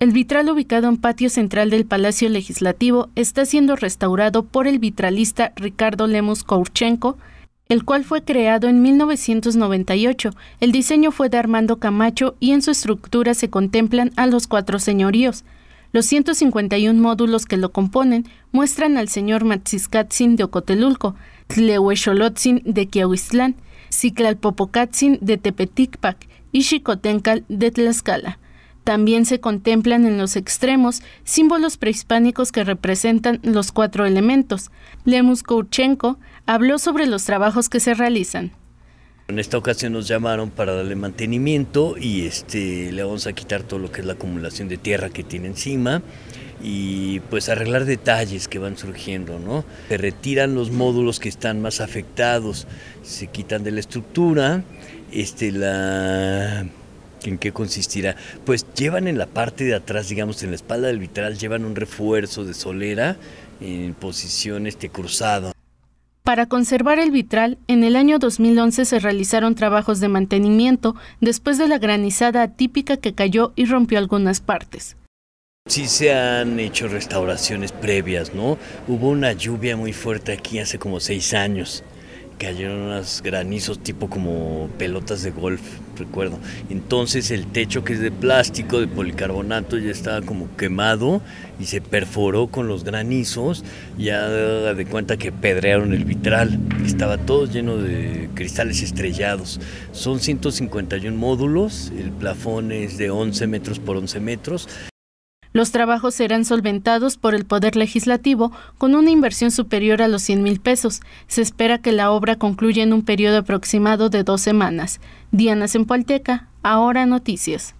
El vitral ubicado en patio central del Palacio Legislativo está siendo restaurado por el vitralista Ricardo Lemus Kourchenko, el cual fue creado en 1998. El diseño fue de Armando Camacho y en su estructura se contemplan a los cuatro señoríos. Los 151 módulos que lo componen muestran al señor Matziscatzin de Ocotelulco, Tlehuesholotzin de Kiahuistlán, Ciclalpopocatzin de Tepeticpac y Xicotencal de Tlaxcala. También se contemplan en los extremos símbolos prehispánicos que representan los cuatro elementos. Lemus Kouchenko habló sobre los trabajos que se realizan. En esta ocasión nos llamaron para darle mantenimiento y este, le vamos a quitar todo lo que es la acumulación de tierra que tiene encima y pues arreglar detalles que van surgiendo, ¿no? Se retiran los módulos que están más afectados, se quitan de la estructura, este, la en qué consistirá? Pues llevan en la parte de atrás, digamos, en la espalda del vitral, llevan un refuerzo de solera en posición este cruzado. Para conservar el vitral, en el año 2011 se realizaron trabajos de mantenimiento después de la granizada atípica que cayó y rompió algunas partes. Sí se han hecho restauraciones previas, ¿no? Hubo una lluvia muy fuerte aquí hace como seis años cayeron unos granizos tipo como pelotas de golf, recuerdo. Entonces el techo que es de plástico, de policarbonato, ya estaba como quemado y se perforó con los granizos. Ya de cuenta que pedrearon el vitral. Estaba todo lleno de cristales estrellados. Son 151 módulos, el plafón es de 11 metros por 11 metros. Los trabajos serán solventados por el Poder Legislativo con una inversión superior a los 100 mil pesos. Se espera que la obra concluya en un periodo aproximado de dos semanas. Diana Zempoalteca, Ahora Noticias.